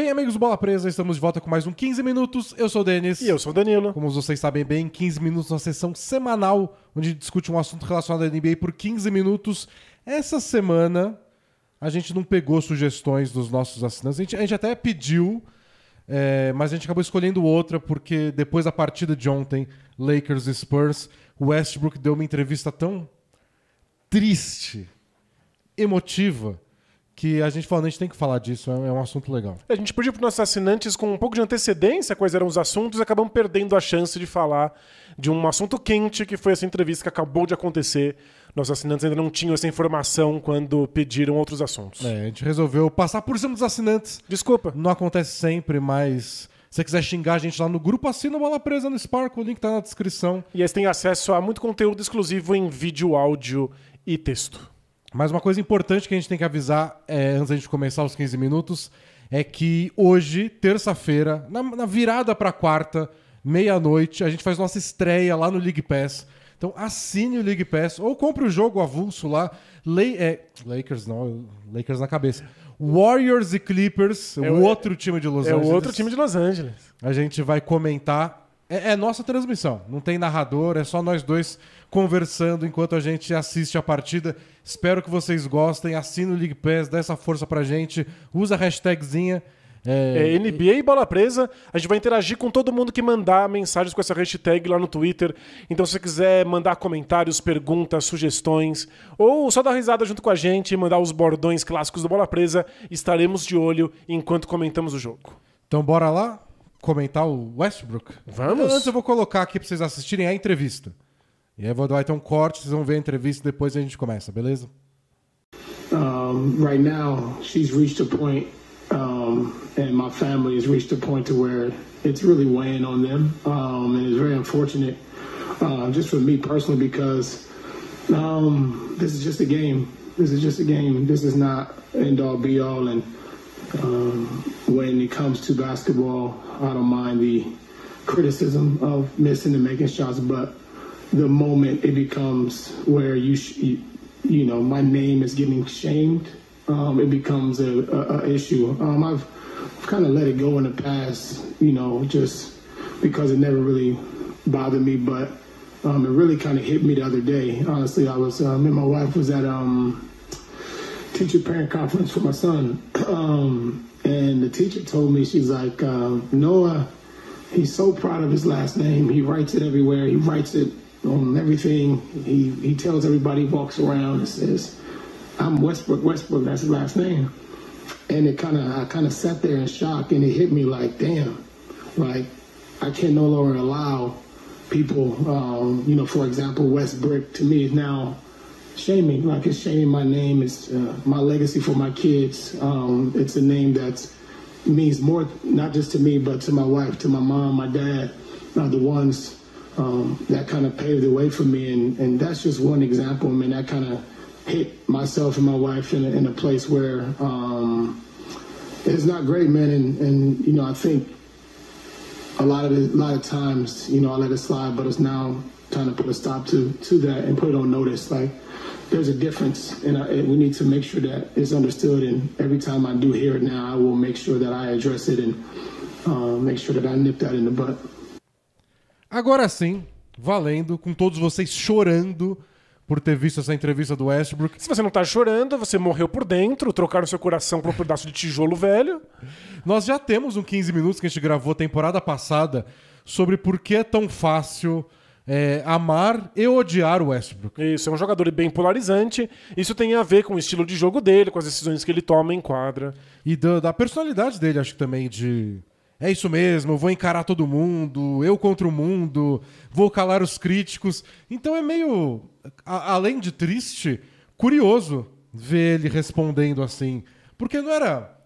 Bem, amigos do Bola Presa, estamos de volta com mais um 15 Minutos. Eu sou o Denis. E eu sou o Danilo. Como vocês sabem bem, 15 Minutos é uma sessão semanal onde discute um assunto relacionado à NBA por 15 minutos. Essa semana a gente não pegou sugestões dos nossos assinantes. A gente, a gente até pediu, é, mas a gente acabou escolhendo outra porque depois da partida de ontem, Lakers e Spurs, o Westbrook deu uma entrevista tão triste, emotiva que a gente falando, a gente tem que falar disso, é um é assunto legal. A gente pediu para os nossos assinantes com um pouco de antecedência quais eram os assuntos e acabamos perdendo a chance de falar de um assunto quente que foi essa entrevista que acabou de acontecer. Nossos assinantes ainda não tinham essa informação quando pediram outros assuntos. É, a gente resolveu passar por cima dos assinantes. Desculpa. Não acontece sempre, mas se você quiser xingar a gente lá no grupo, assina o Bola Presa no Spark, o link tá na descrição. E aí você tem acesso a muito conteúdo exclusivo em vídeo, áudio e texto. Mas uma coisa importante que a gente tem que avisar é, antes da gente começar os 15 minutos é que hoje, terça-feira, na, na virada para quarta, meia-noite, a gente faz nossa estreia lá no League Pass. Então assine o League Pass ou compre o jogo avulso lá. Le é, Lakers não, Lakers na cabeça. Warriors e Clippers, é o outro time de Los é Angeles. É o outro time de Los Angeles. A gente vai comentar é, é, nossa transmissão, não tem narrador, é só nós dois conversando enquanto a gente assiste a partida. Espero que vocês gostem, assina o League Pass, dá essa força pra gente, usa a hashtagzinha. É... é... NBA e Bola Presa. A gente vai interagir com todo mundo que mandar mensagens com essa hashtag lá no Twitter. Então, se você quiser mandar comentários, perguntas, sugestões, ou só dar risada junto com a gente e mandar os bordões clássicos do Bola Presa, estaremos de olho enquanto comentamos o jogo. Então, bora lá? comentar o Westbrook? Vamos. Antes eu vou colocar aqui para vocês assistirem a entrevista. E aí vou dar então um corte, vocês vão ver a entrevista e depois a gente começa, beleza? Um, right now, she's reached a point, um, and my family has reached a point to where it's really weighing on them, um, and it's very unfortunate, uh, just for me personally, because um, this is just a game. This is just a game. This is not end all be all, and Um, when it comes to basketball, I don't mind the criticism of missing and making shots, but the moment it becomes where you, sh- you, you, know, my name is getting shamed, um, it becomes a, a, a issue. Um, I've, I've kind of let it go in the past, you know, just because it never really bothered me, but um, it really kind of hit me the other day. Honestly, I was, uh, me and my wife was at, um, teacher parent conference for my son. Um, and the teacher told me, she's like, uh, Noah, he's so proud of his last name. He writes it everywhere. He writes it on everything. He, he tells everybody, walks around and says, I'm Westbrook, Westbrook, that's his last name. And it kind of, I kind of sat there in shock and it hit me like, damn, like I can no longer allow people, um, you know, for example, Westbrook to me is now shaming. Like it's shaming my name. It's uh, my legacy for my kids. Um, it's a name that means more, not just to me, but to my wife, to my mom, my dad, uh, the ones um, that kind of paved the way for me. And, and that's just one example. I mean, that kind of hit myself and my wife in a, in a place where um, it's not great, man. And, and, you know, I think a lot of the, a lot of times, you know, I let it slide, but it's now trying to put a stop to to that and put it on notice. Like there's a difference, and, I, we need to make sure that it's understood. And every time I do hear it now, I will make sure that I address it and uh, make sure that I nip that in the butt. Agora sim, valendo, com todos vocês chorando por ter visto essa entrevista do Westbrook. Se você não tá chorando, você morreu por dentro, trocaram seu coração por um pedaço de tijolo velho. Nós já temos um 15 minutos que a gente gravou temporada passada sobre por que é tão fácil é, amar e odiar o Westbrook. Isso, é um jogador bem polarizante. Isso tem a ver com o estilo de jogo dele, com as decisões que ele toma em quadra. E da, da personalidade dele, acho que também, de. É isso mesmo, eu vou encarar todo mundo, eu contra o mundo, vou calar os críticos. Então é meio. A, além de triste, curioso ver ele respondendo assim. Porque não era.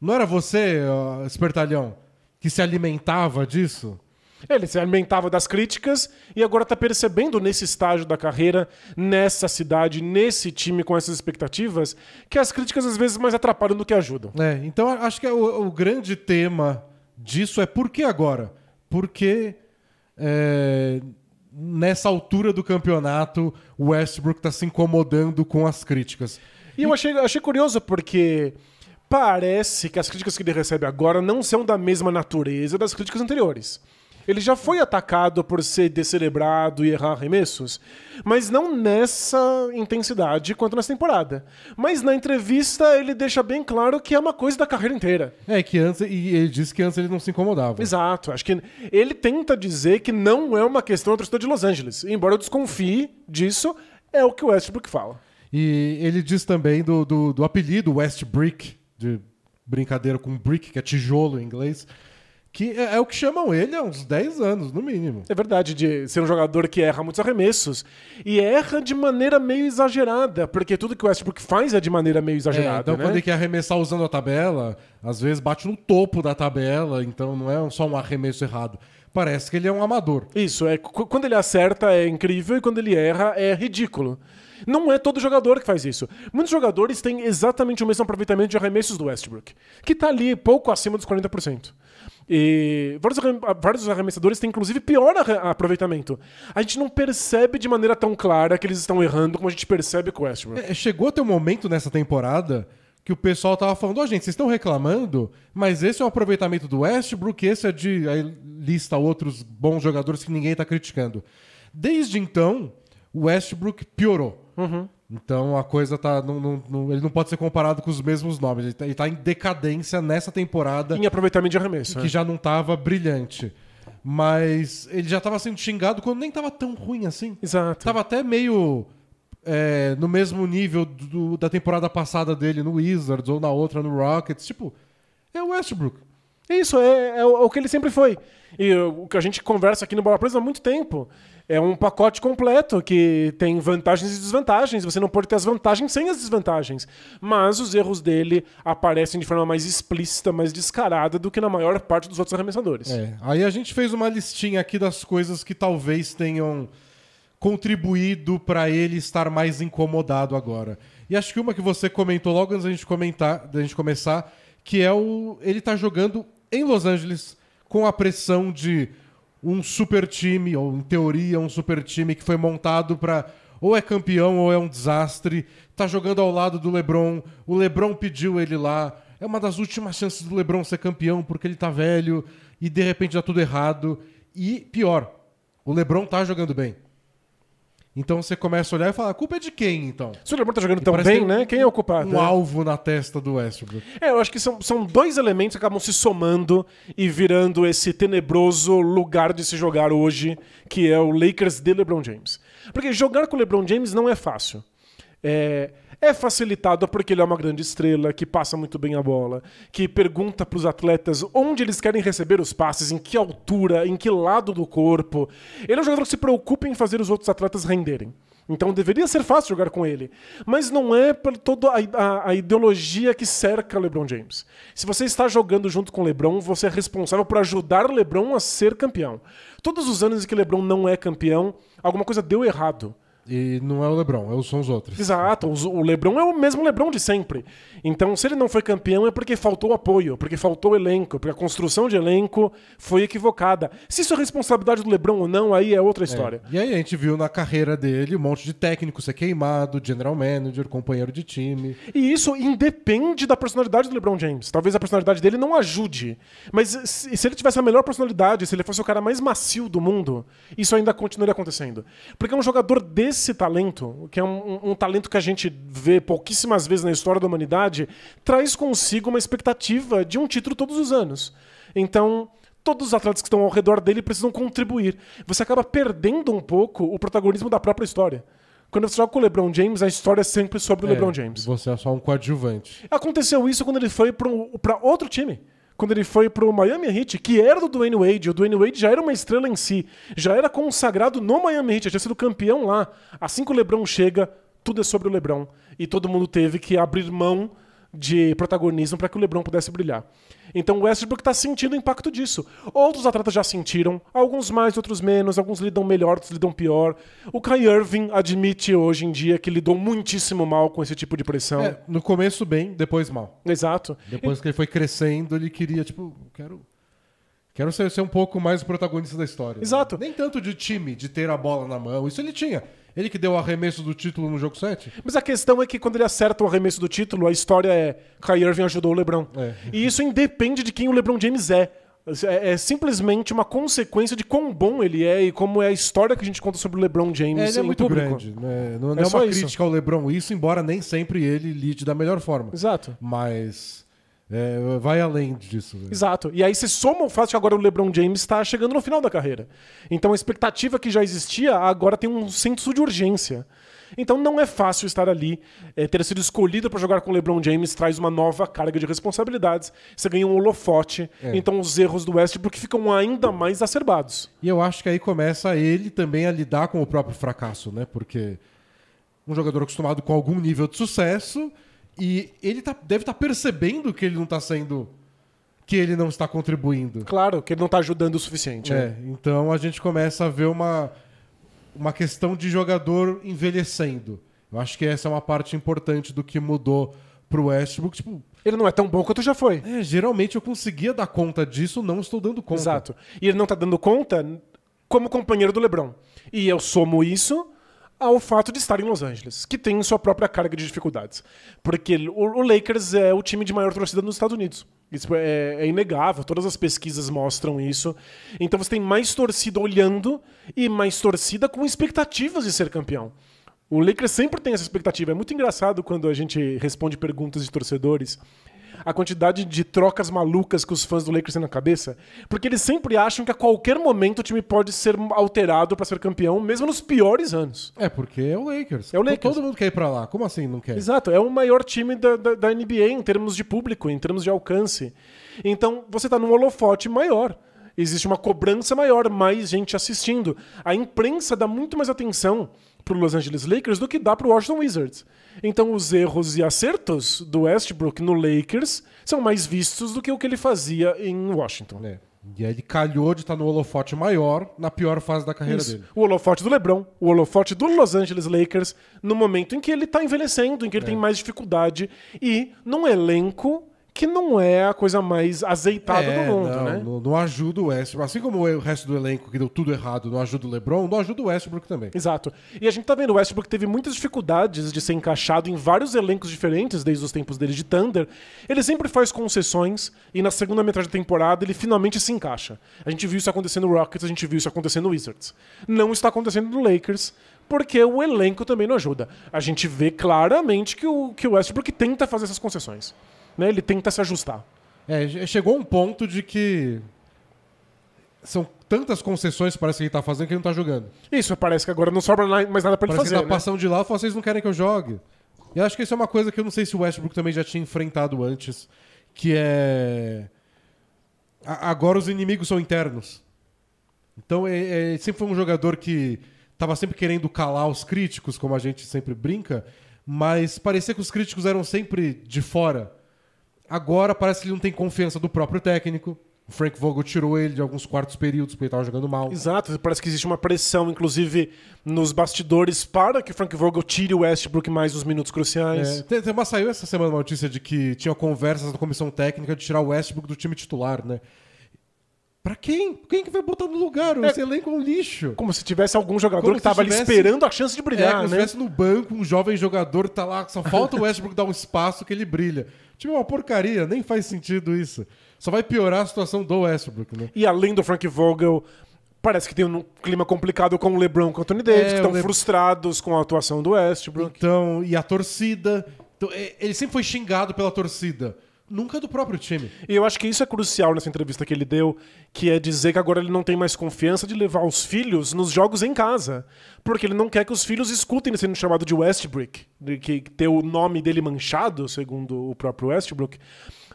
Não era você, uh, espertalhão, que se alimentava disso? Ele se alimentava das críticas e agora está percebendo nesse estágio da carreira, nessa cidade, nesse time com essas expectativas, que as críticas às vezes mais atrapalham do que ajudam. É, então acho que é o, o grande tema disso é por que agora? Porque é, nessa altura do campeonato o Westbrook está se incomodando com as críticas. E, e eu achei, achei curioso porque parece que as críticas que ele recebe agora não são da mesma natureza das críticas anteriores. Ele já foi atacado por ser descerebrado e errar arremessos, mas não nessa intensidade quanto nessa temporada. Mas na entrevista ele deixa bem claro que é uma coisa da carreira inteira. É, que antes, e ele disse que antes ele não se incomodava. Exato, acho que ele tenta dizer que não é uma questão do torcida de Los Angeles, embora eu desconfie disso, é o que o Westbrook fala. E ele diz também do, do, do apelido Westbrook, de brincadeira com brick, que é tijolo em inglês, que é, é, o que chamam ele há uns 10 anos, no mínimo. É verdade, de ser um jogador que erra muitos arremessos. E erra de maneira meio exagerada, porque tudo que o Westbrook faz é de maneira meio é, exagerada. É, então, né? quando ele quer arremessar usando a tabela, às vezes bate no topo da tabela, então não é só um arremesso errado. Parece que ele é um amador. Isso, é. Quando ele acerta é incrível e quando ele erra é ridículo. Não é todo jogador que faz isso. Muitos jogadores têm exatamente o mesmo aproveitamento de arremessos do Westbrook, que está ali pouco acima dos 40%. E vários arremessadores têm, inclusive, pior aproveitamento. A gente não percebe de maneira tão clara que eles estão errando como a gente percebe com o Westbrook. É, chegou até um momento nessa temporada que o pessoal tava falando, ó, oh, gente, vocês estão reclamando, mas esse é o aproveitamento do Westbrook, esse é de. Aí lista outros bons jogadores que ninguém tá criticando. Desde então, o Westbrook piorou. Uhum. Então a coisa tá. Não, não, não, ele não pode ser comparado com os mesmos nomes. Ele tá, ele tá em decadência nessa temporada. Em aproveitamento de arremesso. Que é. já não tava brilhante. Mas ele já tava sendo xingado quando nem tava tão ruim assim. Exato. Tava até meio. É, no mesmo nível do, da temporada passada dele no Wizards ou na outra no Rockets. Tipo, é o Westbrook. É isso, é, é, o, é, o que ele sempre foi. E o que a gente conversa aqui no Bola Presa há muito tempo. É um pacote completo que tem vantagens e desvantagens. Você não pode ter as vantagens sem as desvantagens. Mas os erros dele aparecem de forma mais explícita, mais descarada do que na maior parte dos outros arremessadores. É. Aí a gente fez uma listinha aqui das coisas que talvez tenham contribuído para ele estar mais incomodado agora. E acho que uma que você comentou logo antes da gente comentar, da gente começar, que é o ele tá jogando em Los Angeles com a pressão de um super time, ou em teoria, um super time que foi montado para ou é campeão ou é um desastre, tá jogando ao lado do LeBron, o LeBron pediu ele lá, é uma das últimas chances do LeBron ser campeão porque ele tá velho e de repente dá tudo errado e pior, o LeBron tá jogando bem. Então você começa a olhar e fala, a culpa é de quem, então? Se o LeBron tá jogando e tão bem, né? Quem é o culpado? Um né? alvo na testa do Westbrook. É, eu acho que são, são dois elementos que acabam se somando e virando esse tenebroso lugar de se jogar hoje, que é o Lakers de LeBron James. Porque jogar com o LeBron James não é fácil. É é facilitado porque ele é uma grande estrela, que passa muito bem a bola, que pergunta para os atletas onde eles querem receber os passes, em que altura, em que lado do corpo. Ele é um jogador que se preocupa em fazer os outros atletas renderem. Então deveria ser fácil jogar com ele. Mas não é por toda a, a, a, ideologia que cerca LeBron James. Se você está jogando junto com LeBron, você é responsável por ajudar LeBron a ser campeão. Todos os anos em que LeBron não é campeão, alguma coisa deu errado. E não é o Lebron, é, são os outros. Exato, o Lebron é o mesmo Lebron de sempre. Então, se ele não foi campeão, é porque faltou apoio, porque faltou elenco, porque a construção de elenco foi equivocada. Se isso é responsabilidade do Lebron ou não, aí é outra é. história. É. E aí a gente viu na carreira dele um monte de técnico ser queimado, general manager, companheiro de time. E isso independe da personalidade do Lebron James. Talvez a personalidade dele não ajude. Mas se ele tivesse a melhor personalidade, se ele fosse o cara mais macio do mundo, isso ainda continuaria acontecendo. Porque é um jogador desse esse talento, que é um, um, talento que a gente vê pouquíssimas vezes na história da humanidade, traz consigo uma expectativa de um título todos os anos. Então, todos os atletas que estão ao redor dele precisam contribuir. Você acaba perdendo um pouco o protagonismo da própria história. Quando você joga com o LeBron James, a história é sempre sobre o é, LeBron James. Você é só um coadjuvante. Aconteceu isso quando ele foi para um, outro time quando ele foi pro Miami Heat, que era do Dwayne Wade. O Dwayne Wade já era uma estrela em si, já era consagrado no Miami Heat, já tinha sido campeão lá. Assim que o LeBron chega, tudo é sobre o LeBron. E todo mundo teve que abrir mão de protagonismo para que o LeBron pudesse brilhar. Então o Westbrook está sentindo o impacto disso. Outros atletas já sentiram, alguns mais, outros menos, alguns lidam melhor, outros lidam pior. O Kyrie Irving admite hoje em dia que lidou muitíssimo mal com esse tipo de pressão. É, no começo bem, depois mal. Exato. Depois e... que ele foi crescendo, ele queria, tipo, quero Quero ser, ser um pouco mais o protagonista da história. Exato. Né? Nem tanto de time, de ter a bola na mão. Isso ele tinha. Ele que deu o arremesso do título no jogo 7. Mas a questão é que quando ele acerta o arremesso do título, a história é Kai Irving ajudou o LeBron. É. E isso independe de quem o LeBron James é. É, é, simplesmente uma consequência de quão bom ele é e como é a história que a gente conta sobre o LeBron James. É, ele é muito público. grande. Né? Não, não é, é uma isso. crítica ao LeBron isso, embora nem sempre ele lide da melhor forma. Exato. Mas é, vai além disso. Né? Exato. E aí se soma o fato de agora o LeBron James está chegando no final da carreira. Então a expectativa que já existia agora tem um senso de urgência. Então não é fácil estar ali. É, ter sido escolhido para jogar com o LeBron James traz uma nova carga de responsabilidades. Você ganha um holofote. É. Então os erros do Westbrook ficam ainda mais exacerbados. E eu acho que aí começa ele também a lidar com o próprio fracasso, né? Porque um jogador acostumado com algum nível de sucesso e ele tá, deve estar tá percebendo que ele não está sendo. que ele não está contribuindo. Claro, que ele não está ajudando o suficiente. É, né? então a gente começa a ver uma, uma questão de jogador envelhecendo. Eu acho que essa é uma parte importante do que mudou para o Westbrook. Tipo, ele não é tão bom quanto já foi. É, geralmente eu conseguia dar conta disso, não estou dando conta. Exato. E ele não está dando conta como companheiro do LeBron. E eu somo isso ao fato de estar em Los Angeles, que tem sua própria carga de dificuldades. Porque o, Lakers é o time de maior torcida nos Estados Unidos. Isso é, é inegável, todas as pesquisas mostram isso. Então você tem mais torcida olhando e mais torcida com expectativas de ser campeão. O Lakers sempre tem essa expectativa. É muito engraçado quando a gente responde perguntas de torcedores a quantidade de trocas malucas que os fãs do Lakers têm na cabeça, porque eles sempre acham que a qualquer momento o time pode ser alterado para ser campeão, mesmo nos piores anos. É, porque é o Lakers. É o Lakers. Todo mundo quer ir pra lá. Como assim não quer? Exato. É o maior time da, da, da NBA em termos de público, em termos de alcance. Então, você tá num holofote maior existe uma cobrança maior, mais gente assistindo. A imprensa dá muito mais atenção para o Los Angeles Lakers do que dá para o Washington Wizards. Então os erros e acertos do Westbrook no Lakers são mais vistos do que o que ele fazia em Washington. É. E aí ele calhou de estar no holofote maior na pior fase da carreira Isso. dele. O holofote do LeBron, o holofote do Los Angeles Lakers, no momento em que ele está envelhecendo, em que ele é. tem mais dificuldade e num elenco que não é a coisa mais azeitada é, do mundo, não, né? Não, não, ajuda o Westbrook. Assim como o resto do elenco que deu tudo errado não ajuda o LeBron, não ajuda o Westbrook também. Exato. E a gente tá vendo, o Westbrook teve muitas dificuldades de ser encaixado em vários elencos diferentes desde os tempos dele de Thunder. Ele sempre faz concessões e na segunda metade da temporada ele finalmente se encaixa. A gente viu isso acontecendo no Rockets, a gente viu isso acontecendo no Wizards. Não está acontecendo no Lakers, porque o elenco também não ajuda. A gente vê claramente que o, que o Westbrook tenta fazer essas concessões né, ele tenta se ajustar. É, chegou um ponto de que são tantas concessões que parece que ele está fazendo que ele não está jogando. Isso, parece que agora não sobra mais nada para ele fazer. Que tá né? passando de lá, vocês não querem que eu jogue. E acho que isso é uma coisa que eu não sei se o Westbrook também já tinha enfrentado antes, que é agora os inimigos são internos. Então é, é, sempre foi um jogador que estava sempre querendo calar os críticos, como a gente sempre brinca, mas parecia que os críticos eram sempre de fora. Agora parece que ele não tem confiança do próprio técnico. O Frank Vogel tirou ele de alguns quartos períodos porque ele estava jogando mal. Exato, parece que existe uma pressão, inclusive, nos bastidores para que o Frank Vogel tire o Westbrook mais nos minutos cruciais. É, tem, tem uma, saiu essa semana uma notícia de que tinha conversas na comissão técnica de tirar o Westbrook do time titular, né? Pra quem? Quem que vai botar no lugar? é, esse elenco é um lixo. Como se tivesse algum jogador como que tava tivesse, ali esperando a chance de brilhar, é, como né? se tivesse no banco um jovem jogador tá lá, só falta o Westbrook dar um espaço que ele brilha. Tipo, uma porcaria, nem faz sentido isso. Só vai piorar a situação do Westbrook, né? E além do Frank Vogel, parece que tem um clima complicado com o LeBron e o Anthony Davis, é, que estão Le... frustrados com a atuação do Westbrook. Então, e a torcida. Então, é, ele sempre foi xingado pela torcida nunca é do próprio time. E eu acho que isso é crucial nessa entrevista que ele deu, que é dizer que agora ele não tem mais confiança de levar os filhos nos jogos em casa, porque ele não quer que os filhos escutem sendo chamado de Westbrook, que ter o nome dele manchado, segundo o próprio Westbrook,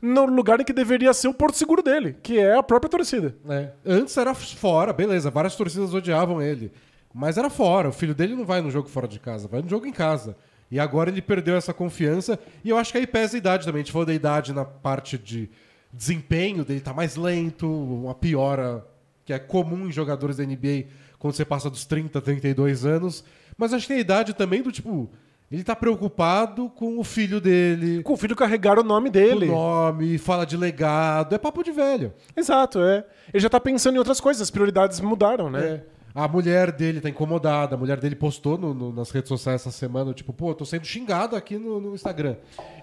no lugar em que deveria ser o porto seguro dele, que é a própria torcida. É. Antes era fora, beleza, várias torcidas odiavam ele, mas era fora, o filho dele não vai no jogo fora de casa, vai no jogo em casa. E agora ele perdeu essa confiança. E eu acho que aí pesa a idade também. A gente falou da idade na parte de desempenho dele tá mais lento, uma piora que é comum em jogadores da NBA quando você passa dos 30, 32 anos. Mas acho que a idade também do tipo. Ele tá preocupado com o filho dele. Com o filho carregar o nome dele. O nome, fala de legado. É papo de velho. Exato, é. Ele já tá pensando em outras coisas, as prioridades mudaram, né? É. A mulher dele tá incomodada, a mulher dele postou no, no, nas redes sociais essa semana, tipo, pô, tô sendo xingado aqui no, no, Instagram.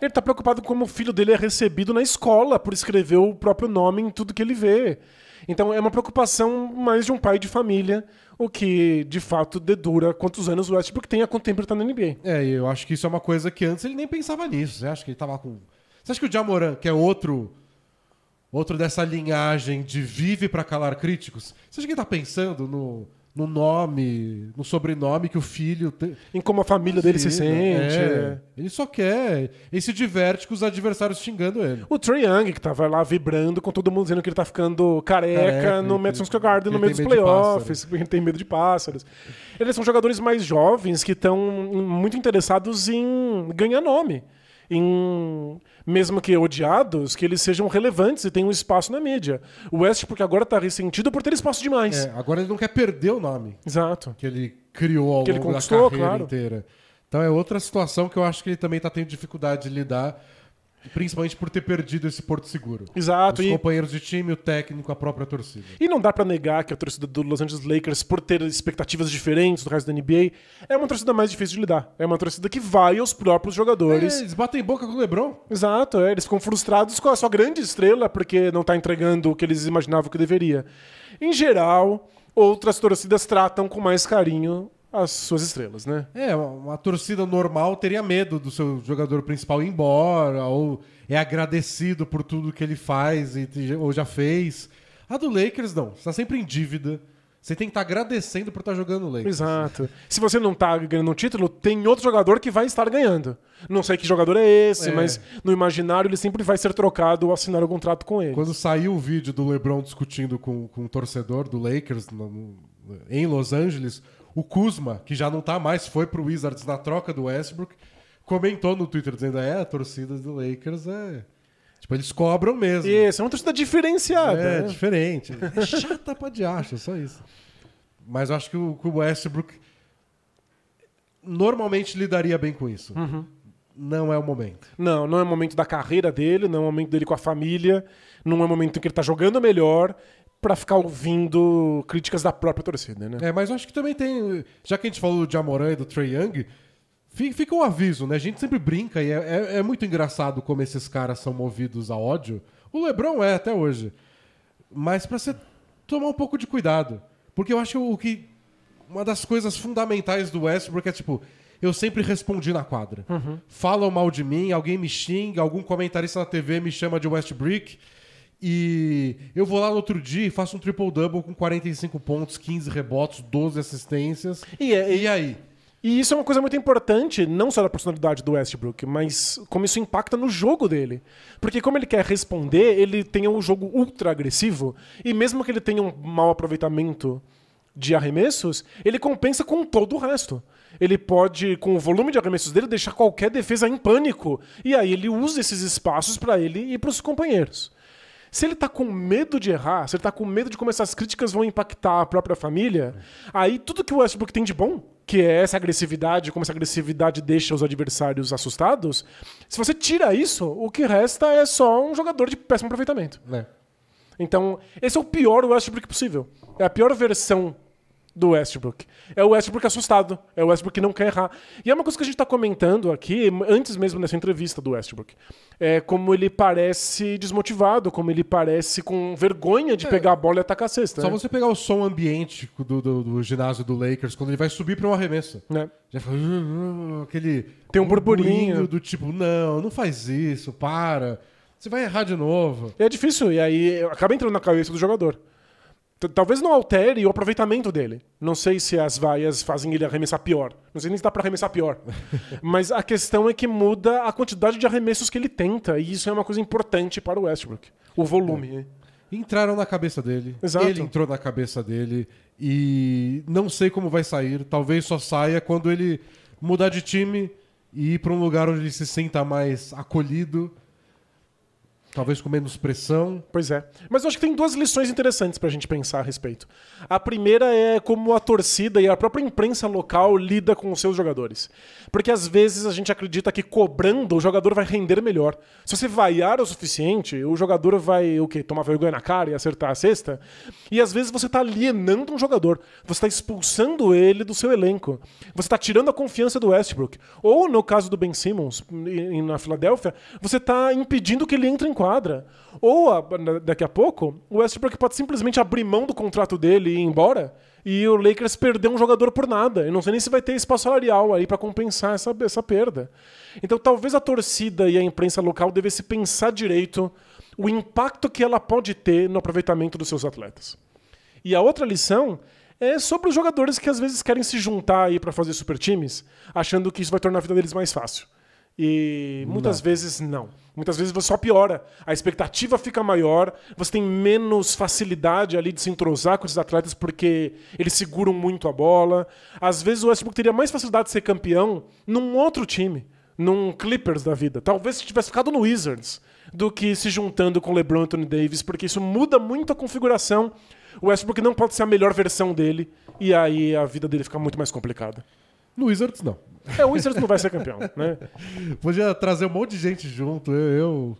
Ele tá preocupado com como o filho dele é recebido na escola por escrever o próprio nome em tudo que ele vê. Então é uma preocupação mais de um pai de família, o que de fato dedura quantos anos o Westbrook tem a contemplar tá na NBA. É, eu acho que isso é uma coisa que antes ele nem pensava nisso. Você acha que ele tava com. Você acha que o Jamoran, que é outro outro dessa linhagem de vive para calar críticos, você acha que ele tá pensando no no nome, no sobrenome que o filho tem. Em como a família dele se sente. É. é. Ele só quer. Ele se diverte com os adversários xingando ele. O Trey Young, que tava lá vibrando com todo mundo dizendo que ele tá ficando careca, careca é, no Madison Square Garden, no meio dos playoffs, ele tem medo de pássaros. Eles são jogadores mais jovens que estão muito interessados em ganhar nome. Em mesmo que odiados, que eles sejam relevantes e tenham espaço na mídia. O West porque agora está ressentido por ter espaço demais. É, agora ele não quer perder o nome. Exato. Que ele criou ao que longo da carreira claro. inteira. Então é outra situação que eu acho que ele também está tendo dificuldade de lidar, Principalmente por ter perdido esse Porto Seguro. Exato. Os e... companheiros de time, o técnico, a própria torcida. E não dá para negar que a torcida do Los Angeles Lakers, por ter expectativas diferentes do resto da NBA, é uma torcida mais difícil de lidar. É uma torcida que vai aos próprios jogadores. É, eles batem boca com o LeBron. Exato. É, eles ficam frustrados com a sua grande estrela porque não tá entregando o que eles imaginavam que deveria. Em geral, outras torcidas tratam com mais carinho as suas estrelas, né? É, uma torcida normal teria medo do seu jogador principal ir embora, ou é agradecido por tudo que ele faz e, ou já fez. A do Lakers, não. Você tá sempre em dívida. Você tem que estar tá agradecendo por estar tá jogando o Lakers. Exato. Se você não está ganhando um título, tem outro jogador que vai estar ganhando. Não sei que jogador é esse, é. mas no imaginário ele sempre vai ser trocado ou assinar um contrato com ele. Quando saiu o vídeo do LeBron discutindo com, com um torcedor do Lakers no, em Los Angeles, o Kuzma, que já não está mais, foi para o Wizards na troca do Westbrook, comentou no Twitter dizendo: é, a torcida do Lakers é. Tipo, eles cobram mesmo. Isso, é uma torcida diferenciada. É, né? diferente. É chata pra diacho, só isso. Mas eu acho que o, que o Westbrook normalmente lidaria bem com isso. Uhum. Não é o momento. Não, não é o momento da carreira dele, não é o momento dele com a família, não é o momento em que ele tá jogando melhor para ficar ouvindo críticas da própria torcida, né? É, mas eu acho que também tem. Já que a gente falou do Amorã e do Trey Young, fica um aviso, né? A gente sempre brinca e é, é, é, muito engraçado como esses caras são movidos a ódio. O Lebron é até hoje. Mas para você tomar um pouco de cuidado. Porque eu acho que o que. Uma das coisas fundamentais do Westbrook é tipo. Eu sempre respondi na quadra. Uhum. Falam mal de mim, alguém me xinga, algum comentarista na TV me chama de Westbrook e eu vou lá no outro dia e faço um triple-double com 45 pontos, 15 rebotes, 12 assistências. É, e, e aí? E isso é uma coisa muito importante, não só da personalidade do Westbrook, mas como isso impacta no jogo dele. Porque como ele quer responder, ele tem um jogo ultra agressivo, e mesmo que ele tenha um mau aproveitamento de arremessos, ele compensa com todo o resto. Ele pode, com o volume de arremessos dele, deixar qualquer defesa em pânico. E aí ele usa esses espaços para ele e para os companheiros. Se ele tá com medo de errar, se ele tá com medo de como essas críticas vão impactar a própria família, aí tudo que o Westbrook tem de bom, que é essa agressividade, como essa agressividade deixa os adversários assustados, se você tira isso, o que resta é só um jogador de péssimo aproveitamento. É. Então, esse é o pior Westbrook possível. É a pior versão do Westbrook. É o Westbrook assustado, é o Westbrook que não quer errar. E é uma coisa que a gente está comentando aqui, antes mesmo dessa entrevista do Westbrook. É como ele parece desmotivado, como ele parece com vergonha de é. pegar a bola e atacar a cesta. Só né? você pegar o som ambiente do, do, do, ginásio do Lakers, quando ele vai subir para um arremesso. É. Já fala, uh, uh, uh, aquele. Tem um burburinho do tipo, não, não faz isso, para. Você vai errar de novo. É difícil, e aí acaba entrando na cabeça do jogador talvez não altere o aproveitamento dele. Não sei se as vaias fazem ele arremessar pior. Não sei nem se dá para arremessar pior. Mas a questão é que muda a quantidade de arremessos que ele tenta. E isso é uma coisa importante para o Westbrook. O volume. É. Entraram na cabeça dele. Exato. Ele entrou na cabeça dele. E não sei como vai sair. Talvez só saia quando ele mudar de time e ir para um lugar onde ele se sinta mais acolhido Talvez com menos pressão. Pois é. Mas eu acho que tem duas lições interessantes para a gente pensar a respeito. A primeira é como a torcida e a própria imprensa local lida com os seus jogadores. Porque às vezes a gente acredita que cobrando o jogador vai render melhor. Se você vaiar o suficiente, o jogador vai o quê? Tomar vergonha na cara e acertar a cesta. E às vezes você está alienando um jogador. Você está expulsando ele do seu elenco. Você está tirando a confiança do Westbrook. Ou no caso do Ben Simmons na Filadélfia, você está impedindo que ele entre em enquadra. Ou, a, daqui a pouco, o Westbrook pode simplesmente abrir mão do contrato dele e ir embora e o Lakers perdeu um jogador por nada. Eu não sei nem se vai ter espaço salarial aí para compensar essa, essa perda. Então talvez a torcida e a imprensa local devessem pensar direito o impacto que ela pode ter no aproveitamento dos seus atletas. E a outra lição é sobre os jogadores que às vezes querem se juntar aí para fazer super times, achando que isso vai tornar a vida deles mais fácil. E muitas não. vezes não. Muitas vezes você só piora. A expectativa fica maior, você tem menos facilidade ali de se entrosar com esses atletas porque eles seguram muito a bola. Às vezes o Westbrook teria mais facilidade de ser campeão num outro time, num Clippers da vida. Talvez se tivesse ficado no Wizards do que se juntando com LeBron e Anthony Davis, porque isso muda muito a configuração. O Westbrook não pode ser a melhor versão dele e aí a vida dele fica muito mais complicada. No Wizards, não. É, o Wizards não vai ser campeão, né? Podia trazer um monte de gente junto. Eu. eu...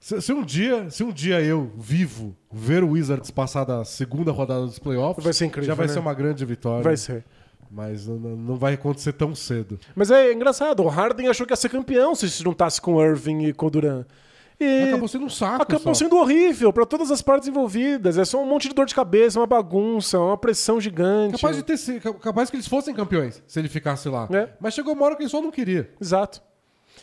Se, se, um dia, se um dia eu, vivo, ver o Wizards passar da segunda rodada dos playoffs, vai ser incrível, já vai né? ser uma grande vitória. Vai ser. Mas não, não vai acontecer tão cedo. Mas é engraçado, o Harden achou que ia ser campeão se juntasse com Irving e com Duran. E acabou sendo um saco. Acabou só. sendo horrível para todas as partes envolvidas. É só um monte de dor de cabeça, uma bagunça, uma pressão gigante. Capaz de ter capaz que eles fossem campeões se ele ficasse lá. É. Mas chegou uma hora que ele só não queria. Exato.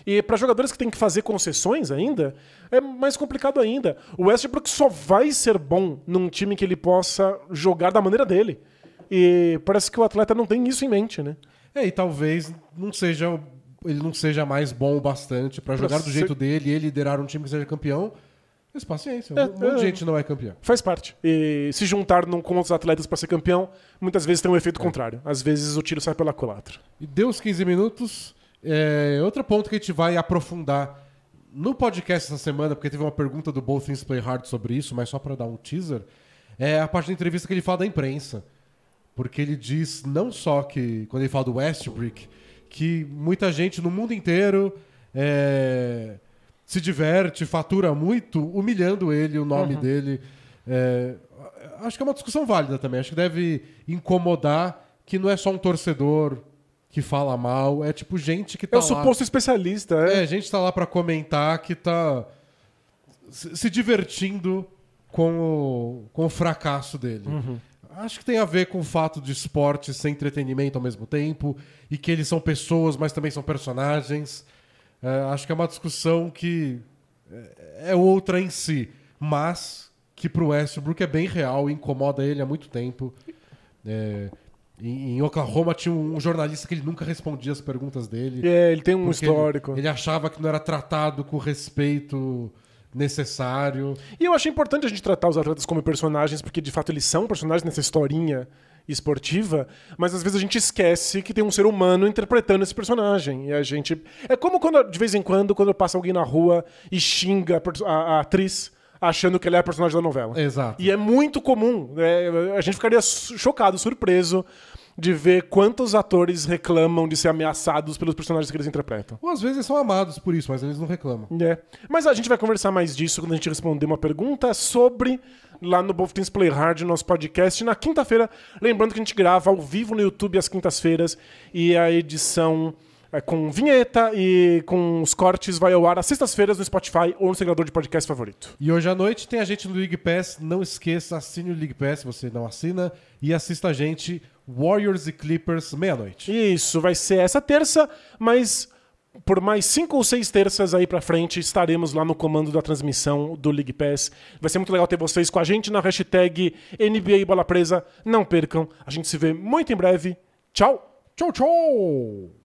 E para jogadores que têm que fazer concessões ainda, é mais complicado ainda. O Westbrook só vai ser bom num time que ele possa jogar da maneira dele. E parece que o atleta não tem isso em mente, né? É, e talvez não seja ele não seja mais bom o bastante para jogar do jeito dele e ele liderar um time que seja campeão. Mas paciência, é, é, gente não é campeão. Faz parte. E se juntar não com outros atletas para ser campeão, muitas vezes tem um efeito é. contrário. Às vezes o tiro sai pela culatra. E deu os 15 minutos. É, outro ponto que a gente vai aprofundar no podcast essa semana, porque teve uma pergunta do Both Things Play Hard sobre isso, mas só para dar um teaser, é a parte da entrevista que ele fala da imprensa. Porque ele diz não só que, quando ele fala do Westbrook, que muita gente no mundo inteiro é, se diverte, fatura muito, humilhando ele, o nome uhum. dele. É, acho que é uma discussão válida também. Acho que deve incomodar que não é só um torcedor que fala mal, é tipo gente que é tá. É o lá... suposto especialista, é. É, gente tá lá para comentar que tá se divertindo com o, com o fracasso dele. Uhum. Acho que tem a ver com o fato de esporte ser entretenimento ao mesmo tempo e que eles são pessoas, mas também são personagens. É, acho que é uma discussão que é, é outra em si, mas que para o Westbrook é bem real e incomoda ele há muito tempo. É, em, Oklahoma tinha um jornalista que ele nunca respondia as perguntas dele. É, ele tem um histórico. Ele, ele, achava que não era tratado com respeito necessário. E eu achei importante a gente tratar os atletas como personagens, porque de fato eles são personagens nessa historinha esportiva, mas às vezes a gente esquece que tem um ser humano interpretando esse personagem. E a gente. É como quando, de vez em quando, quando passa alguém na rua e xinga a, a, a atriz. Achando que ela é a personagem da novela. Exato. E é muito comum. Né? A gente ficaria chocado, surpreso de ver quantos atores reclamam de ser ameaçados pelos personagens que eles interpretam. Ou às vezes eles são amados por isso, mas eles não reclamam. É. Mas a gente vai conversar mais disso quando a gente responder uma pergunta sobre lá no Both Play Hard, nosso podcast, na quinta-feira. Lembrando que a gente grava ao vivo no YouTube às quintas-feiras e a edição é com vinheta e com os cortes vai ao ar às sextas-feiras no Spotify ou no segredor de podcast favorito. E hoje à noite tem a gente no League Pass. Não esqueça, assine o League Pass se você não assina e assista a gente Warriors e Clippers meia-noite. Isso, vai ser essa terça, mas por mais cinco ou seis terças aí para frente estaremos lá no comando da transmissão do League Pass. Vai ser muito legal ter vocês com a gente na hashtag NBA Bola Presa. Não percam, a gente se vê muito em breve. Tchau, tchau, tchau!